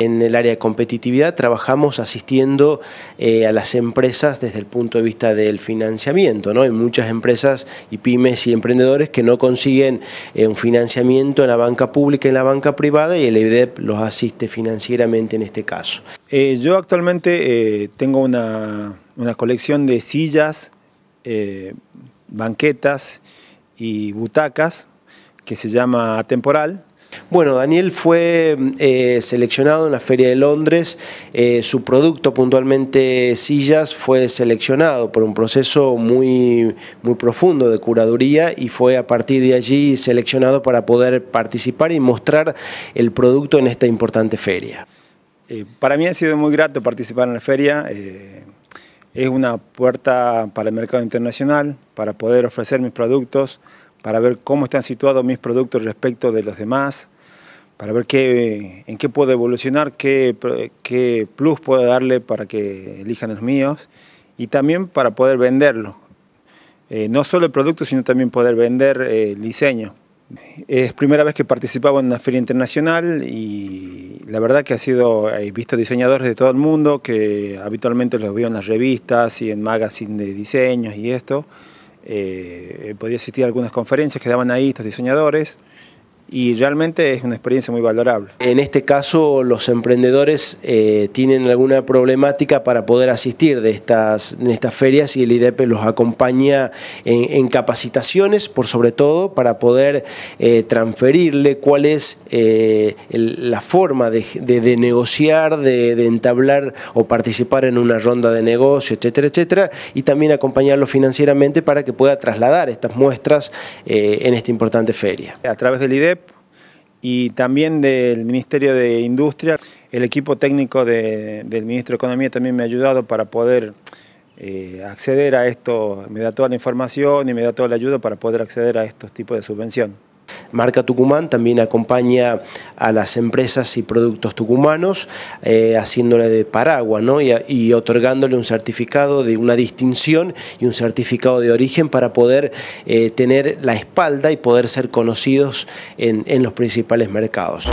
En el área de competitividad trabajamos asistiendo eh, a las empresas desde el punto de vista del financiamiento. Hay muchas empresas y pymes y emprendedores que no consiguen eh, un financiamiento en la banca pública y en la banca privada y el IDEP e los asiste financieramente en este caso. Eh, yo actualmente tengo una, una, colección de sillas, banquetas y butacas que se llama Atemporal bueno, Daniel fue eh, seleccionado en la Feria de Londres, eh, su producto puntualmente Sillas fue seleccionado por un proceso muy, muy profundo de curaduría y fue a partir de allí seleccionado para poder participar y mostrar el producto en esta importante feria. Eh, para mí ha sido muy grato participar en la feria, es una puerta para el mercado internacional, para poder ofrecer mis productos, para ver cómo están situados mis productos respecto de los demás, para ver qué, en qué puedo evolucionar, qué, qué plus puedo darle para que elijan los míos y también para poder venderlo. Eh, no solo el producto, sino también poder vender eh, el diseño. Es primera vez que participaba en una feria internacional y la verdad que ha sido, he visto diseñadores de todo el mundo que habitualmente los veo en las revistas y en magazines de diseños y esto. Eh, podía asistir a algunas conferencias que daban ahí estos diseñadores y realmente es una experiencia muy valorable. En este caso, los emprendedores eh, tienen alguna problemática para poder asistir de estas, en estas ferias y el IDEP los acompaña en, capacitaciones, por sobre todo, para poder eh, transferirle cuál es eh, la forma de, negociar, de, de, entablar o participar en una ronda de negocio, etcétera, etcétera, y también acompañarlo financieramente para que pueda trasladar estas muestras en esta importante feria. A través del IDEP y también del Ministerio de Industria. El equipo técnico del Ministro de Economía también me ha ayudado para poder eh, acceder a esto, me da toda la información y me da toda la ayuda para poder acceder a estos tipos de subvención. Marca Tucumán también acompaña a las empresas y productos tucumanos, eh, haciéndole de paraguas ¿no? y, otorgándole un certificado de una distinción y un certificado de origen para poder eh, tener la espalda y poder ser conocidos en los principales mercados.